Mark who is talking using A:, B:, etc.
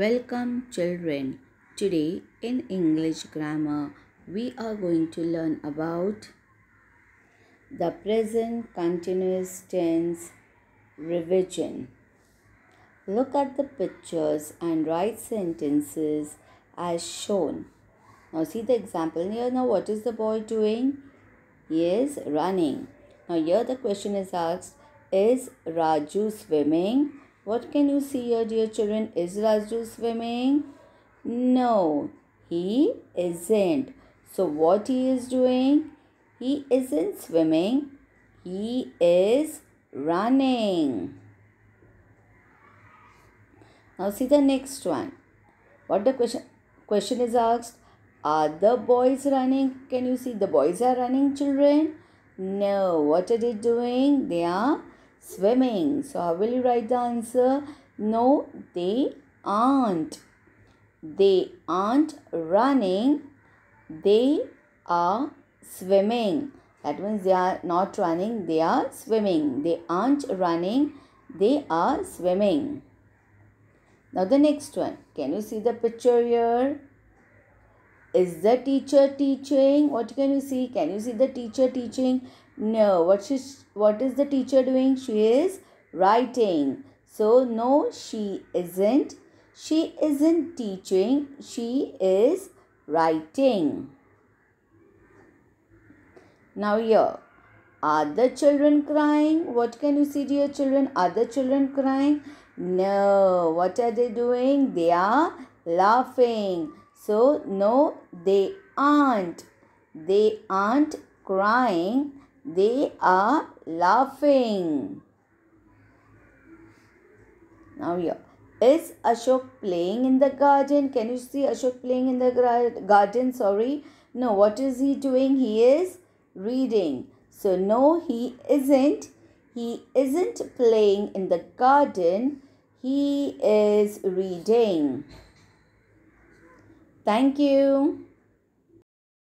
A: Welcome children. Today in English grammar we are going to learn about the present continuous tense revision. Look at the pictures and write sentences as shown. Now see the example here. Now what is the boy doing? He is running. Now here the question is asked, is Raju swimming? What can you see here, dear children? Is Raju swimming? No, he isn't. So what he is doing? He isn't swimming. He is running. Now see the next one. What the question question is asked? Are the boys running? Can you see the boys are running children? No. What are they doing? They are swimming. So, will you write the answer? No, they aren't. They aren't running. They are swimming. That means they are not running, they are swimming. They aren't running, they are swimming. Now the next one. Can you see the picture here? Is the teacher teaching? What can you see? Can you see the teacher teaching? No. what is what is the teacher doing? She is writing. So no, she isn't. She isn't teaching. She is writing. Now here, are the children crying? What can you see dear children? Are the children crying? No. What are they doing? They are laughing. So no, they aren't. They aren't crying. They are laughing. Now here. Is Ashok playing in the garden? Can you see Ashok playing in the garden? Sorry. No, what is he doing? He is reading. So, no, he isn't. He isn't playing in the garden. He is reading. Thank you.